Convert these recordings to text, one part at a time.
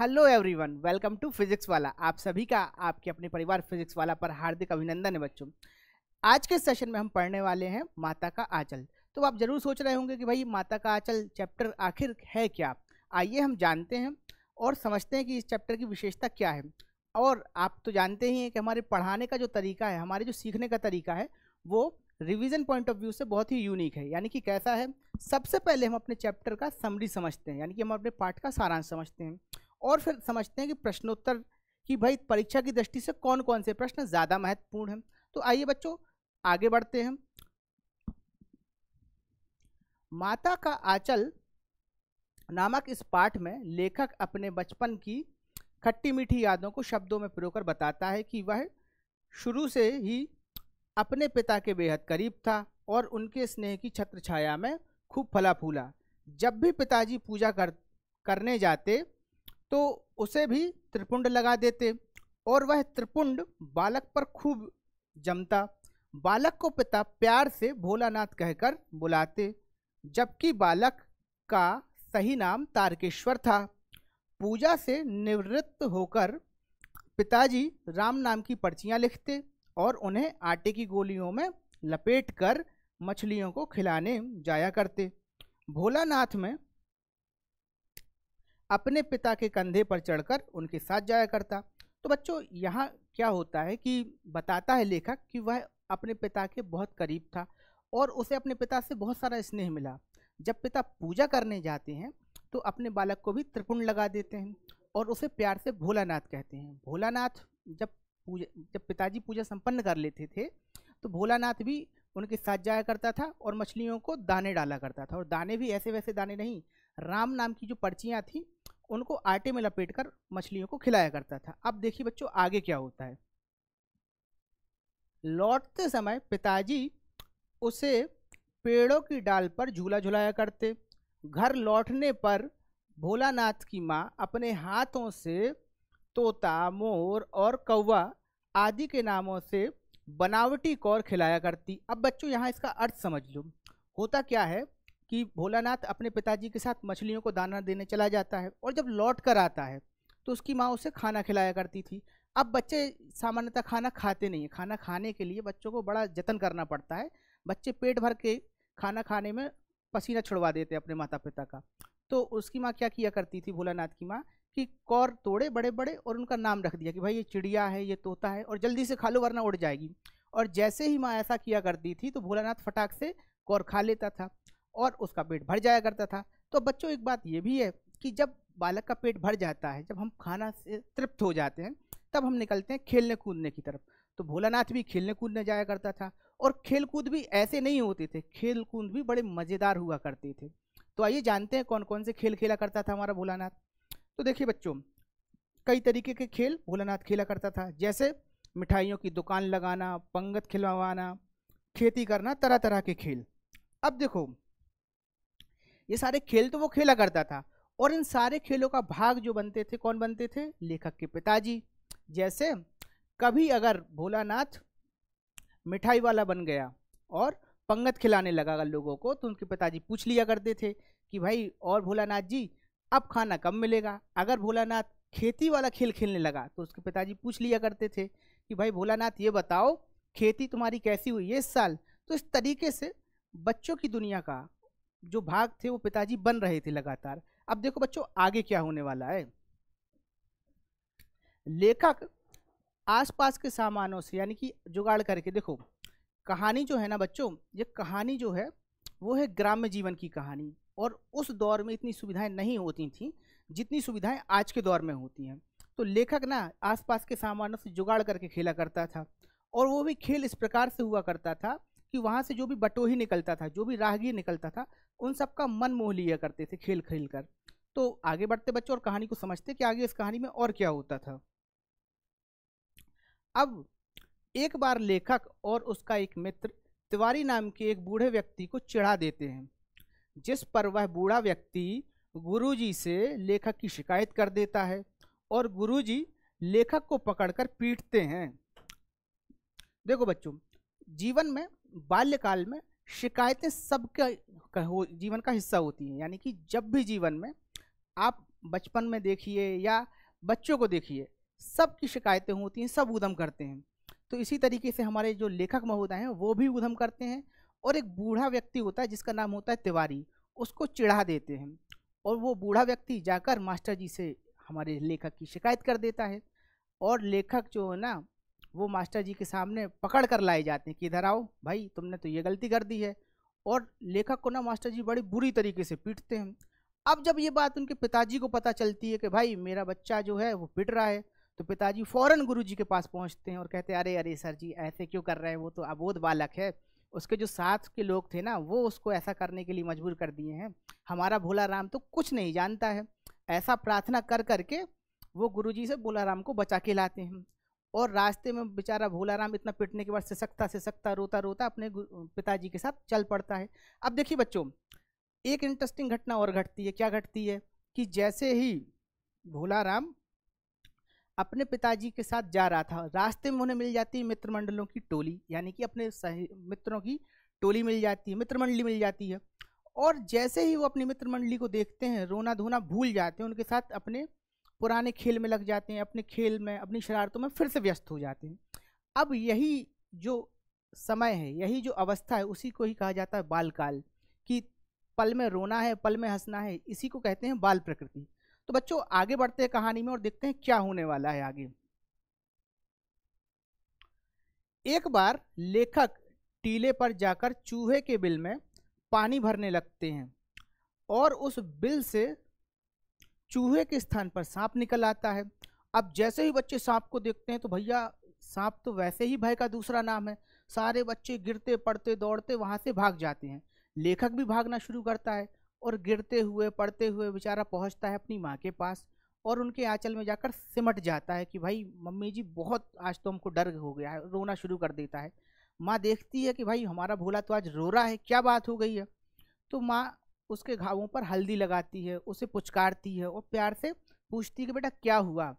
hello everyone welcome to Physics Wallah आप सभी का आपके अपने परिवार फिजिक्स वाला पर हार्दिक अभिनंदन है बच्चों आज के सेशन में हम पढ़ने वाले हैं माता का आंचल तो आप जरूर सोच रहे होंगे कि भाई माता का आंचल चैप्टर आखिर है क्या आइए हम जानते हैं और समझते हैं कि इस चैप्टर की विशेषता क्या है और आप तो जानते ही हैं कि हमारे पढ़ाने का जो तरीका है हमारे जो सीखने का तरीका है वो रिविजन पॉइंट ऑफ व्यू से बहुत ही यूनिक है यानी कि कैसा है सबसे पहले हम अपने चैप्टर का समरी समझते हैं यानी कि हम अपने पाठ का सारांश समझते हैं और फिर समझते हैं कि प्रश्नोत्तर की भाई परीक्षा की दृष्टि से कौन कौन से प्रश्न ज़्यादा महत्वपूर्ण हैं तो आइए बच्चों आगे बढ़ते हैं माता का आंचल नामक इस पाठ में लेखक अपने बचपन की खट्टी मीठी यादों को शब्दों में पिरोकर बताता है कि वह शुरू से ही अपने पिता के बेहद करीब था और उनके स्नेह की छत्र छाया में खूब फला फूला जब भी पिताजी पूजा कर करने जाते तो उसे भी त्रिपुंड लगा देते और वह त्रिपुंड बालक पर खूब जमता बालक को पिता प्यार से भोलानाथ कहकर बुलाते जबकि बालक का सही नाम तारकेश्वर था पूजा से निवृत्त होकर पिताजी राम नाम की पर्चियाँ लिखते और उन्हें आटे की गोलियों में लपेट कर मछलियों को खिलाने जाया करते भोलानाथ में अपने पिता के कंधे पर चढ़कर उनके साथ जाया करता तो बच्चों यहाँ क्या होता है कि बताता है लेखक कि वह अपने पिता के बहुत करीब था और उसे अपने पिता से बहुत सारा स्नेह मिला जब पिता पूजा करने जाते हैं तो अपने बालक को भी त्रिपुण लगा देते हैं और उसे प्यार से भोलानाथ कहते हैं भोलानाथ जब पूजा जब पिताजी पूजा संपन्न कर लेते थे तो भोलानाथ भी उनके साथ जाया करता था और मछलियों को दाने डाला करता था और दाने भी ऐसे वैसे दाने नहीं राम नाम की जो पर्चियाँ थी उनको आटे में लपेट कर मछलियों को खिलाया करता था अब देखिए बच्चों आगे क्या होता है लौटते समय पिताजी उसे पेड़ों की डाल पर झूला झुलाया करते घर लौटने पर भोलानाथ की माँ अपने हाथों से तोता मोर और कौवा आदि के नामों से बनावटी कौर खिलाया करती अब बच्चों यहाँ इसका अर्थ समझ लो होता क्या है कि भोलानाथ अपने पिताजी के साथ मछलियों को दाना देने चला जाता है और जब लौट कर आता है तो उसकी माँ उसे खाना खिलाया करती थी अब बच्चे सामान्यतः खाना खाते नहीं है खाना खाने के लिए बच्चों को बड़ा जतन करना पड़ता है बच्चे पेट भर के खाना खाने में पसीना छुड़वा देते अपने माता पिता का तो उसकी माँ क्या किया करती थी भोलानाथ की माँ कि कौर तोड़े बड़े बड़े और उनका नाम रख दिया कि भाई ये चिड़िया है ये तोता है और जल्दी से खा लो वरना उड़ जाएगी और जैसे ही माँ ऐसा किया करती थी तो भोलानाथ फटाक से कौर खा लेता था और उसका पेट भर जाया करता था तो बच्चों एक बात ये भी है कि जब बालक का पेट भर जाता है जब हम खाना से तृप्त हो जाते हैं तब हम निकलते हैं खेलने कूदने की तरफ तो भोलानाथ भी खेलने कूदने जाया करता था और खेल कूद भी ऐसे नहीं होते थे खेल कूद भी बड़े मज़ेदार हुआ करते थे तो आइए जानते हैं कौन कौन से खेल खेला करता था हमारा भोलानाथ तो देखिए बच्चों कई तरीके के खेल भोलानाथ खेला करता था जैसे मिठाइयों की दुकान लगाना पंगत खिलवाना खेती करना तरह तरह के खेल अब देखो ये सारे खेल तो वो खेला करता था और इन सारे खेलों का भाग जो बनते थे कौन बनते थे लेखक के पिताजी जैसे कभी अगर भोलानाथ मिठाई वाला बन गया और पंगत खिलाने लगा अगर लोगों को तो उनके पिताजी पूछ लिया करते थे कि भाई और भोलानाथ जी अब खाना कब मिलेगा अगर भोलानाथ खेती वाला खेल खेलने लगा तो उसके पिताजी पूछ लिया करते थे कि भाई भोलानाथ ये बताओ खेती तुम्हारी कैसी हुई है इस साल तो इस तरीके से बच्चों की दुनिया का जो भाग थे वो पिताजी बन रहे थे लगातार अब देखो बच्चों आगे क्या होने वाला है लेखक आसपास के सामानों से यानी कि जुगाड़ करके देखो कहानी जो है ना बच्चों ये कहानी जो है वो है ग्राम्य जीवन की कहानी और उस दौर में इतनी सुविधाएं नहीं होती थी जितनी सुविधाएं आज के दौर में होती हैं तो लेखक ना आसपास के सामानों से जुगाड़ करके खेला करता था और वो भी खेल इस प्रकार से हुआ करता था कि वहाँ से जो भी बटोही निकलता था जो भी राहगीर निकलता था उन सब का मन मोह लिया करते थे खेल खेल कर तो आगे बढ़ते बच्चों और कहानी को समझते कि आगे इस कहानी में और क्या होता था अब एक बार लेखक और उसका एक मित्र तिवारी नाम के एक बूढ़े व्यक्ति को चिढ़ा देते हैं जिस पर वह बूढ़ा व्यक्ति गुरुजी से लेखक की शिकायत कर देता है और गुरुजी लेखक को पकड़कर पीटते हैं देखो बच्चों जीवन में बाल्यकाल में शिकायतें सबके हो जीवन का हिस्सा होती हैं यानी कि जब भी जीवन में आप बचपन में देखिए या बच्चों को देखिए सबकी शिकायतें होती हैं सब उदम करते हैं तो इसी तरीके से हमारे जो लेखक महोदय हैं वो भी उधम करते हैं और एक बूढ़ा व्यक्ति होता है जिसका नाम होता है तिवारी उसको चिढ़ा देते हैं और वो बूढ़ा व्यक्ति जाकर मास्टर जी से हमारे लेखक की शिकायत कर देता है और लेखक जो है ना वो मास्टर जी के सामने पकड़ कर लाए जाते हैं कि इधर आओ भाई तुमने तो ये गलती कर दी है और लेखक को ना मास्टर जी बड़ी बुरी तरीके से पीटते हैं अब जब ये बात उनके पिताजी को पता चलती है कि भाई मेरा बच्चा जो है वो पिट रहा है तो पिताजी फ़ौरन गुरु जी के पास पहुँचते हैं और कहते अरे अरे सर जी ऐसे क्यों कर रहे हैं वो तो अबोध बालक है उसके जो साथ के लोग थे ना वो उसको ऐसा करने के लिए मजबूर कर दिए हैं हमारा भोला राम तो कुछ नहीं जानता है ऐसा प्रार्थना कर करके वो गुरुजी से भोला राम को बचा के लाते हैं और रास्ते में बेचारा भोलाराम इतना पिटने के बाद सिसकता सिसकता रोता रोता अपने पिताजी के साथ चल पड़ता है अब देखिए बच्चों एक इंटरेस्टिंग घटना और घटती है क्या घटती है कि जैसे ही भोलाराम अपने पिताजी के साथ जा रहा था रास्ते में उन्हें मिल जाती है मित्र मंडलों की टोली यानी कि अपने मित्रों की टोली मिल जाती है मित्र मंडली मिल जाती है और जैसे ही वो अपनी मित्र मंडली को देखते हैं रोना धोना भूल जाते हैं उनके साथ अपने पुराने खेल में लग जाते हैं अपने खेल में अपनी शरारतों में फिर से व्यस्त हो जाते हैं अब यही जो समय है यही जो अवस्था है उसी को ही कहा जाता है बालकाल कि पल में रोना है पल में हंसना है इसी को कहते हैं बाल प्रकृति तो बच्चों आगे बढ़ते हैं कहानी में और देखते हैं क्या होने वाला है आगे एक बार लेखक टीले पर जाकर चूहे के बिल में पानी भरने लगते हैं और उस बिल से चूहे के स्थान पर सांप निकल आता है अब जैसे ही बच्चे सांप को देखते हैं तो भैया सांप तो वैसे ही भय का दूसरा नाम है सारे बच्चे गिरते पड़ते दौड़ते वहाँ से भाग जाते हैं लेखक भी भागना शुरू करता है और गिरते हुए पड़ते हुए बेचारा पहुँचता है अपनी माँ के पास और उनके आँचल में जाकर सिमट जाता है कि भाई मम्मी जी बहुत आज तो हमको डर हो गया है रोना शुरू कर देता है माँ देखती है कि भाई हमारा भोला तो आज रो रहा है क्या बात हो गई है तो माँ उसके घावों पर हल्दी लगाती है उसे पुचकारती है और प्यार से पूछती है कि बेटा क्या हुआ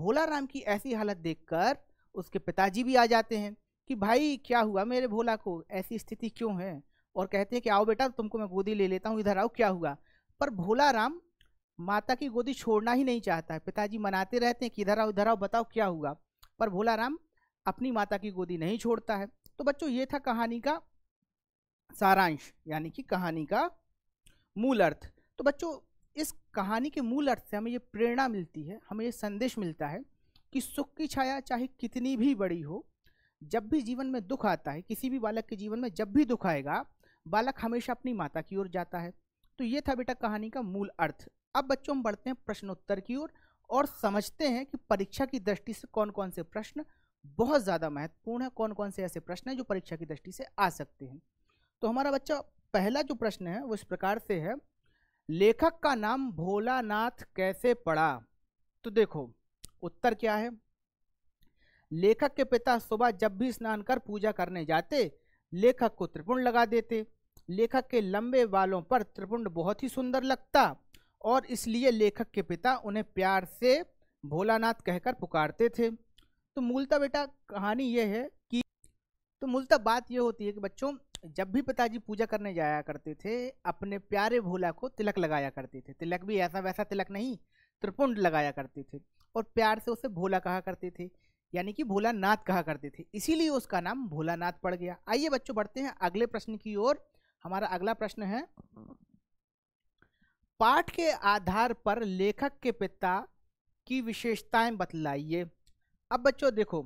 भोला राम की ऐसी हालत देखकर उसके पिताजी भी आ जाते हैं कि भाई क्या हुआ मेरे भोला को ऐसी स्थिति क्यों है और कहते हैं कि आओ बेटा तुमको मैं गोदी ले लेता हूँ इधर आओ क्या हुआ पर भोला राम माता की गोदी छोड़ना ही नहीं चाहता है पिताजी मनाते रहते हैं कि इधर आओ इधर आओ बताओ क्या हुआ पर भोला राम अपनी माता की गोदी नहीं छोड़ता है तो बच्चों ये था कहानी का सारांश यानी कि कहानी का मूल अर्थ तो बच्चों इस कहानी के मूल अर्थ से हमें ये प्रेरणा मिलती है हमें ये संदेश मिलता है कि सुख की छाया चाहे कितनी भी बड़ी हो जब भी जीवन में दुख आता है किसी भी बालक के जीवन में जब भी दुख आएगा बालक हमेशा अपनी माता की ओर जाता है तो ये था बेटा कहानी का मूल अर्थ अब बच्चों हम बढ़ते हैं प्रश्नोत्तर की ओर और, समझते हैं कि परीक्षा की दृष्टि से कौन कौन से प्रश्न बहुत ज़्यादा महत्वपूर्ण है कौन कौन से ऐसे प्रश्न हैं जो परीक्षा की दृष्टि से आ सकते हैं तो हमारा बच्चा पहला जो प्रश्न है वो इस प्रकार से है लेखक का नाम भोलानाथ कैसे पड़ा तो देखो उत्तर क्या है लेखक के पिता सुबह जब भी स्नान कर पूजा करने जाते लेखक को त्रिपुंड लगा देते लेखक के लंबे बालों पर त्रिपुंड बहुत ही सुंदर लगता और इसलिए लेखक के पिता उन्हें प्यार से भोलानाथ कहकर पुकारते थे तो मूलतः बेटा कहानी यह है कि तो मूलतः बात यह होती है कि बच्चों जब भी पिताजी पूजा करने जाया करते थे अपने प्यारे भोला को तिलक लगाया करते थे तिलक भी ऐसा वैसा तिलक नहीं त्रिपुंड लगाया करते थे और प्यार से उसे भोला कहा करते थे यानी कि भोलानाथ कहा करते थे इसीलिए उसका नाम भोलानाथ पड़ गया आइए बच्चों बढ़ते हैं अगले प्रश्न की ओर हमारा अगला प्रश्न है पाठ के आधार पर लेखक के पिता की विशेषताएं बतलाइए अब बच्चों देखो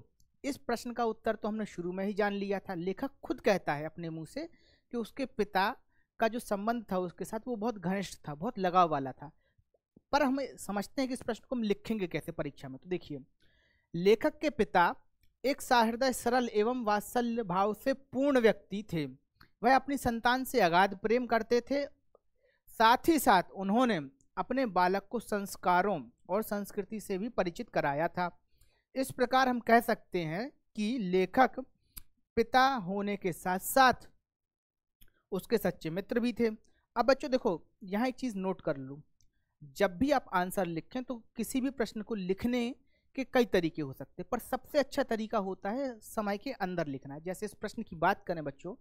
इस प्रश्न का उत्तर तो हमने शुरू में ही जान लिया था लेखक खुद कहता है अपने मुंह से कि उसके पिता का जो संबंध था उसके साथ वो बहुत घनिष्ठ था बहुत लगाव वाला था पर हम समझते हैं कि इस प्रश्न को हम लिखेंगे कैसे परीक्षा में तो देखिए लेखक के पिता एक सहृदय सरल एवं वात्सल्य भाव से पूर्ण व्यक्ति थे वह अपनी संतान से अगाध प्रेम करते थे साथ ही साथ उन्होंने अपने बालक को संस्कारों और संस्कृति से भी परिचित कराया था इस प्रकार हम कह सकते हैं कि लेखक पिता होने के साथ साथ उसके सच्चे मित्र भी थे अब बच्चों देखो यहाँ एक चीज़ नोट कर लूँ जब भी आप आंसर लिखें तो किसी भी प्रश्न को लिखने के कई तरीके हो सकते हैं पर सबसे अच्छा तरीका होता है समय के अंदर लिखना जैसे इस प्रश्न की बात करें बच्चों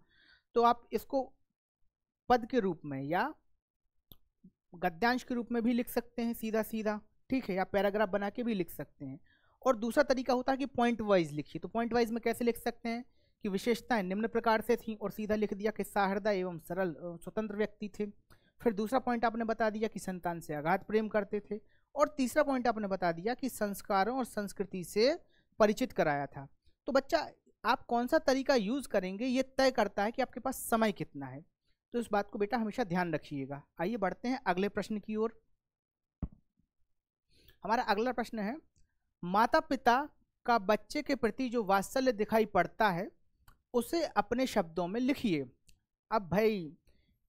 तो आप इसको पद के रूप में या गद्यांश के रूप में भी लिख सकते हैं सीधा सीधा ठीक है या पैराग्राफ बना के भी लिख सकते हैं और दूसरा तरीका होता है कि पॉइंट वाइज लिखिए तो पॉइंट वाइज में कैसे लिख सकते हैं कि विशेषताएं निम्न प्रकार से थीं और सीधा लिख दिया कि साहृदय एवं सरल स्वतंत्र व्यक्ति थे फिर दूसरा पॉइंट आपने बता दिया कि संतान से आघात प्रेम करते थे और तीसरा पॉइंट आपने बता दिया कि संस्कारों और संस्कृति से परिचित कराया था तो बच्चा आप कौन सा तरीका यूज़ करेंगे ये तय करता है कि आपके पास समय कितना है तो इस बात को बेटा हमेशा ध्यान रखिएगा आइए बढ़ते हैं अगले प्रश्न की ओर हमारा अगला प्रश्न है माता पिता का बच्चे के प्रति जो वात्सल्य दिखाई पड़ता है उसे अपने शब्दों में लिखिए अब भाई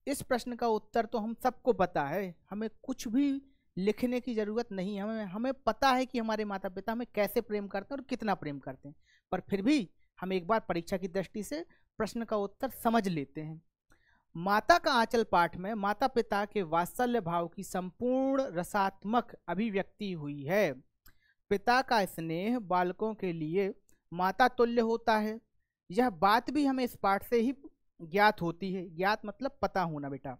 इस प्रश्न का उत्तर तो हम सबको पता है हमें कुछ भी लिखने की ज़रूरत नहीं हमें हमें पता है कि हमारे माता पिता हमें कैसे प्रेम करते हैं और कितना प्रेम करते हैं पर फिर भी हम एक बार परीक्षा की दृष्टि से प्रश्न का उत्तर समझ लेते हैं माता का आंचल पाठ में माता पिता के वात्सल्य भाव की संपूर्ण रसात्मक अभिव्यक्ति हुई है पिता का स्नेह बालकों के लिए माता तुल्य होता है यह बात भी हमें इस पाठ से ही ज्ञात होती है ज्ञात मतलब पता होना बेटा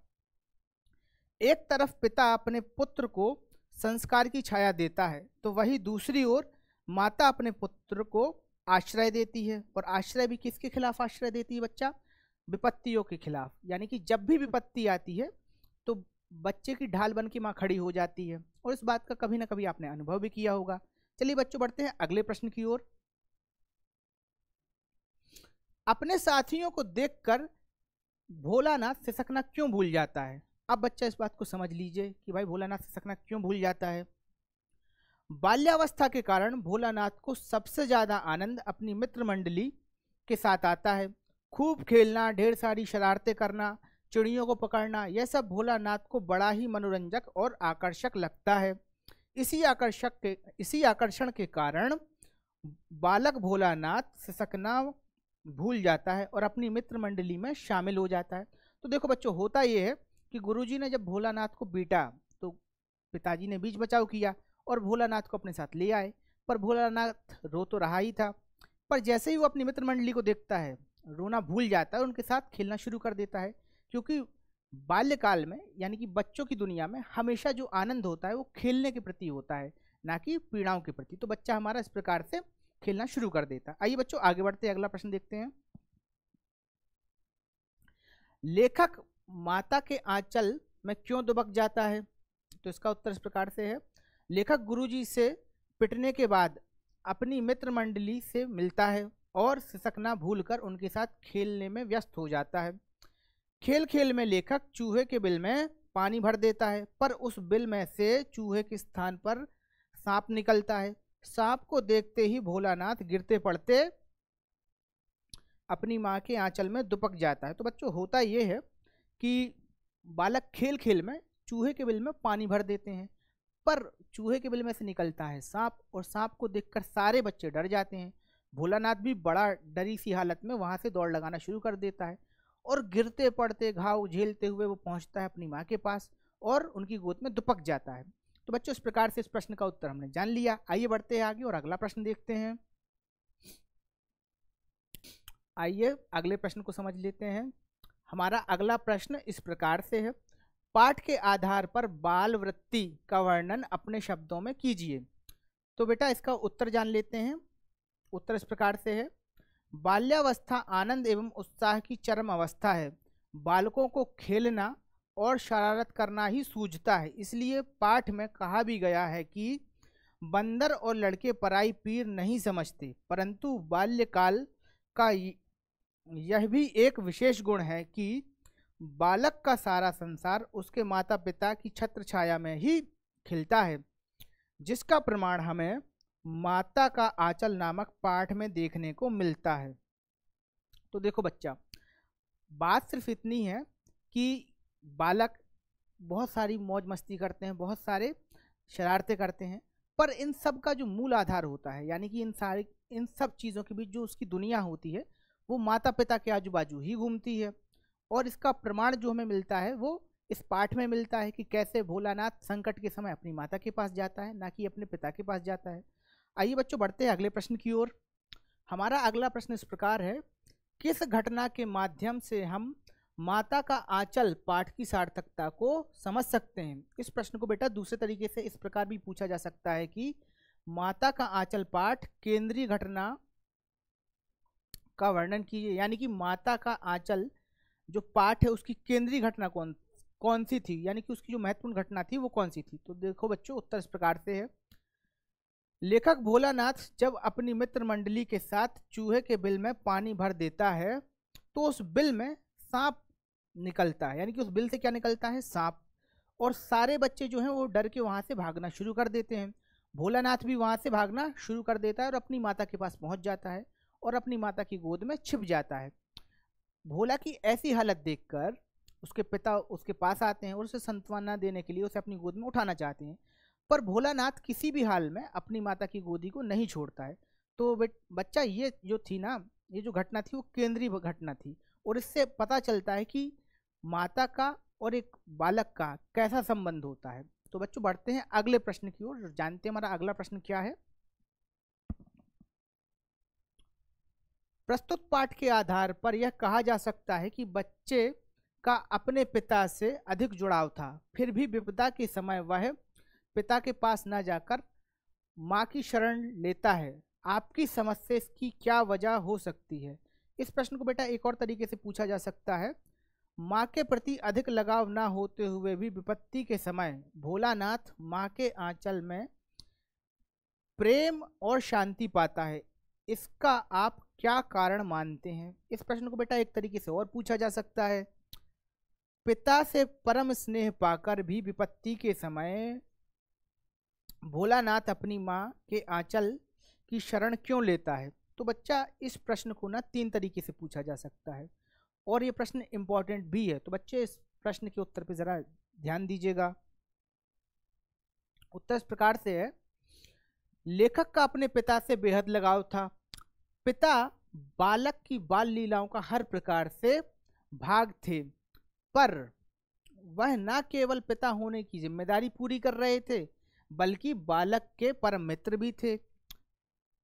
एक तरफ पिता अपने पुत्र को संस्कार की छाया देता है तो वही दूसरी ओर माता अपने पुत्र को आश्रय देती है और आश्रय भी किसके खिलाफ आश्रय देती है बच्चा विपत्तियों के खिलाफ यानी कि जब भी विपत्ति आती है तो बच्चे की ढाल बन की माँ खड़ी हो जाती है और इस बात का कभी ना कभी आपने अनुभव भी किया होगा चलिए बच्चों बढ़ते हैं अगले प्रश्न की ओर अपने साथियों को देखकर भोलानाथ सिसकना क्यों भूल जाता है अब बच्चा इस बात को समझ लीजिए कि भाई भोलानाथ सिसकना क्यों भूल जाता है बाल्यावस्था के कारण भोलानाथ को सबसे ज़्यादा आनंद अपनी मित्र मंडली के साथ आता है खूब खेलना ढेर सारी शरारतें करना चिड़ियों को पकड़ना यह सब भोलानाथ को बड़ा ही मनोरंजक और आकर्षक लगता है इसी आकर्षक के इसी आकर्षण के कारण बालक भोलानाथ सिसकना भूल जाता है और अपनी मित्र मंडली में शामिल हो जाता है तो देखो बच्चों होता ये है कि गुरुजी ने जब भोलानाथ को बीटा तो पिताजी ने बीच बचाव किया और भोलानाथ को अपने साथ ले आए पर भोलानाथ रो तो रहा ही था पर जैसे ही वो अपनी मित्र मंडली को देखता है रोना भूल जाता है उनके साथ खेलना शुरू कर देता है क्योंकि बाल्यकाल में यानी कि बच्चों की दुनिया में हमेशा जो आनंद होता है वो खेलने के प्रति होता है ना कि पीड़ाओं के प्रति तो बच्चा हमारा इस प्रकार से खेलना शुरू कर देता है आइए बच्चों आगे बढ़ते हैं अगला प्रश्न देखते हैं लेखक माता के आंचल में क्यों दुबक जाता है तो इसका उत्तर इस प्रकार से है लेखक गुरुजी से पिटने के बाद अपनी मित्र मंडली से मिलता है और सिसकना भूलकर उनके साथ खेलने में व्यस्त हो जाता है खेल खेल में लेखक चूहे के बिल में पानी भर देता है पर उस बिल में से चूहे के स्थान पर सांप निकलता है सांप को देखते ही भोलानाथ गिरते पड़ते अपनी माँ के आंचल में दुपक जाता है तो बच्चों होता ये है कि बालक खेल खेल में चूहे के बिल में पानी भर देते हैं पर चूहे के बिल में से निकलता है सांप और सांप को देखकर सारे बच्चे डर जाते हैं भोलानाथ भी बड़ा डरी सी हालत में वहाँ से दौड़ लगाना शुरू कर देता है और गिरते पड़ते घाव झेलते हुए वो पहुंचता है अपनी माँ के पास और उनकी गोद में दुपक जाता है तो बच्चों इस प्रकार से इस प्रश्न का उत्तर हमने जान लिया आइए बढ़ते हैं आगे और अगला प्रश्न देखते हैं आइए अगले प्रश्न को समझ लेते हैं हमारा अगला प्रश्न इस प्रकार से है पाठ के आधार पर बाल वृत्ति का वर्णन अपने शब्दों में कीजिए तो बेटा इसका उत्तर जान लेते हैं उत्तर इस प्रकार से है बाल्यावस्था आनंद एवं उत्साह की चरम अवस्था है बालकों को खेलना और शरारत करना ही सूझता है इसलिए पाठ में कहा भी गया है कि बंदर और लड़के पराई पीर नहीं समझते परंतु बाल्यकाल का यह भी एक विशेष गुण है कि बालक का सारा संसार उसके माता पिता की छत्र छाया में ही खिलता है जिसका प्रमाण हमें माता का आंचल नामक पाठ में देखने को मिलता है तो देखो बच्चा बात सिर्फ इतनी है कि बालक बहुत सारी मौज मस्ती करते हैं बहुत सारे शरारतें करते हैं पर इन सब का जो मूल आधार होता है यानी कि इन सारे इन सब चीज़ों के बीच जो उसकी दुनिया होती है वो माता पिता के आजू बाजू ही घूमती है और इसका प्रमाण जो हमें मिलता है वो इस पाठ में मिलता है कि कैसे भोलानाथ संकट के समय अपनी माता के पास जाता है ना कि अपने पिता के पास जाता है आइए बच्चों बढ़ते हैं अगले प्रश्न की ओर हमारा अगला प्रश्न इस प्रकार है किस घटना के माध्यम से हम माता का आंचल पाठ की सार्थकता को समझ सकते हैं इस प्रश्न को बेटा दूसरे तरीके से इस प्रकार भी पूछा जा सकता है कि माता का आंचल पाठ केंद्रीय घटना का वर्णन कीजिए यानी कि माता का आंचल जो पाठ है उसकी केंद्रीय घटना कौन कौन सी थी यानी कि उसकी जो महत्वपूर्ण घटना थी वो कौन सी थी तो देखो बच्चों उत्तर इस प्रकार से है लेखक भोलानाथ जब अपनी मित्र मंडली के साथ चूहे के बिल में पानी भर देता है तो उस बिल में सांप निकलता है यानी कि उस बिल से क्या निकलता है सांप और सारे बच्चे जो हैं वो डर के वहाँ से भागना शुरू कर देते हैं भोलानाथ भी वहाँ से भागना शुरू कर देता है और अपनी माता के पास पहुँच जाता है और अपनी माता की गोद में छिप जाता है भोला की ऐसी हालत देखकर उसके पिता उसके पास आते हैं और उसे संत्वना देने के लिए उसे अपनी गोद में उठाना चाहते हैं पर भोलानाथ किसी भी हाल में अपनी माता की गोदी को नहीं छोड़ता है तो बच्चा ये जो थी ना ये जो घटना थी वो केंद्रीय घटना थी और इससे पता चलता है कि माता का और एक बालक का कैसा संबंध होता है तो बच्चों बढ़ते हैं अगले प्रश्न की ओर जानते हैं हमारा अगला प्रश्न क्या है प्रस्तुत पाठ के आधार पर यह कहा जा सकता है कि बच्चे का अपने पिता से अधिक जुड़ाव था फिर भी विपदा के समय वह पिता के पास न जाकर माँ की शरण लेता है आपकी समस्या की इसकी क्या वजह हो सकती है इस प्रश्न को बेटा एक और तरीके से पूछा जा सकता है माँ के प्रति अधिक लगाव ना होते हुए भी विपत्ति के समय भोलानाथ माँ के आंचल में प्रेम और शांति पाता है इसका आप क्या कारण मानते हैं इस प्रश्न को बेटा एक तरीके से और पूछा जा सकता है पिता से परम स्नेह पाकर भी विपत्ति के समय भोलानाथ अपनी माँ के आंचल की शरण क्यों लेता है तो बच्चा इस प्रश्न को ना तीन तरीके से पूछा जा सकता है और ये प्रश्न इम्पॉर्टेंट भी है तो बच्चे इस प्रश्न के उत्तर पे ज़रा ध्यान दीजिएगा उत्तर इस प्रकार से है लेखक का अपने पिता से बेहद लगाव था पिता बालक की बाल लीलाओं का हर प्रकार से भाग थे पर वह न केवल पिता होने की जिम्मेदारी पूरी कर रहे थे बल्कि बालक के परम मित्र भी थे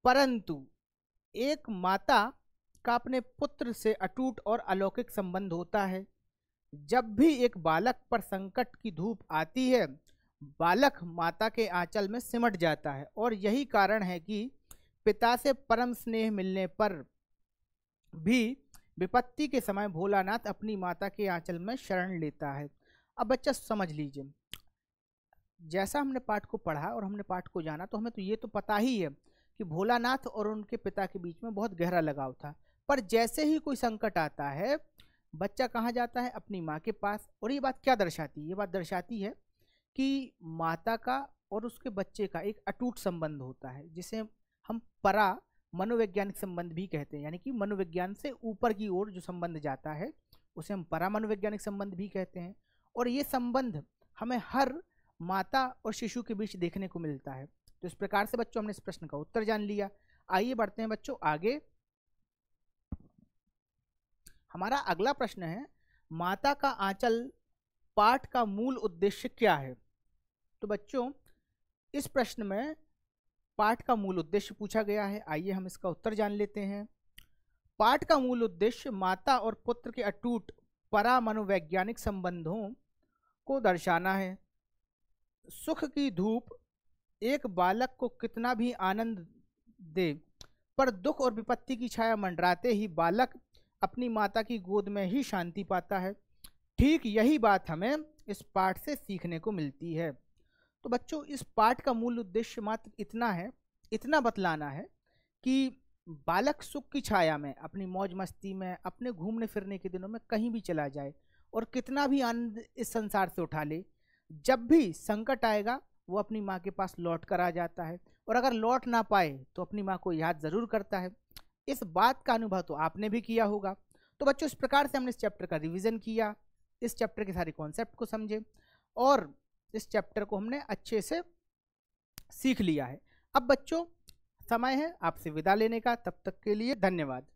परंतु एक माता का अपने पुत्र से अटूट और अलौकिक संबंध होता है जब भी एक बालक पर संकट की धूप आती है बालक माता के आंचल में सिमट जाता है और यही कारण है कि पिता से परम स्नेह मिलने पर भी विपत्ति के समय भोलानाथ अपनी माता के आंचल में शरण लेता है अब बच्चा समझ लीजिए जैसा हमने पाठ को पढ़ा और हमने पाठ को जाना तो हमें तो ये तो पता ही है कि भोलानाथ और उनके पिता के बीच में बहुत गहरा लगाव था पर जैसे ही कोई संकट आता है बच्चा कहाँ जाता है अपनी माँ के पास और ये बात क्या दर्शाती है ये बात दर्शाती है कि माता का और उसके बच्चे का एक अटूट संबंध होता है जिसे हम परा मनोवैज्ञानिक संबंध भी कहते हैं यानी कि मनोविज्ञान से ऊपर की ओर जो संबंध जाता है उसे हम परा मनोवैज्ञानिक संबंध भी कहते हैं और ये संबंध हमें हर माता और शिशु के बीच देखने को मिलता है तो इस प्रकार से बच्चों हमने इस प्रश्न का उत्तर जान लिया आइए बढ़ते हैं बच्चों आगे हमारा अगला प्रश्न है माता का आंचल पाठ का मूल उद्देश्य क्या है तो बच्चों इस प्रश्न में पाठ का मूल उद्देश्य पूछा गया है आइए हम इसका उत्तर जान लेते हैं पाठ का मूल उद्देश्य माता और पुत्र के अटूट परामनोवैज्ञानिक संबंधों को दर्शाना है सुख की धूप एक बालक को कितना भी आनंद दे पर दुख और विपत्ति की छाया मंडराते ही बालक अपनी माता की गोद में ही शांति पाता है ठीक यही बात हमें इस पाठ से सीखने को मिलती है तो बच्चों इस पाठ का मूल उद्देश्य मात्र इतना है इतना बतलाना है कि बालक सुख की छाया में अपनी मौज मस्ती में अपने घूमने फिरने के दिनों में कहीं भी चला जाए और कितना भी आनंद इस संसार से उठा ले जब भी संकट आएगा वो अपनी माँ के पास लौट कर आ जाता है और अगर लौट ना पाए तो अपनी माँ को याद ज़रूर करता है इस बात का अनुभव तो आपने भी किया होगा तो बच्चों इस प्रकार से हमने इस चैप्टर का रिविज़न किया इस चैप्टर के सारे कॉन्सेप्ट को समझे और इस चैप्टर को हमने अच्छे से सीख लिया है अब बच्चों समय है आपसे विदा लेने का तब तक के लिए धन्यवाद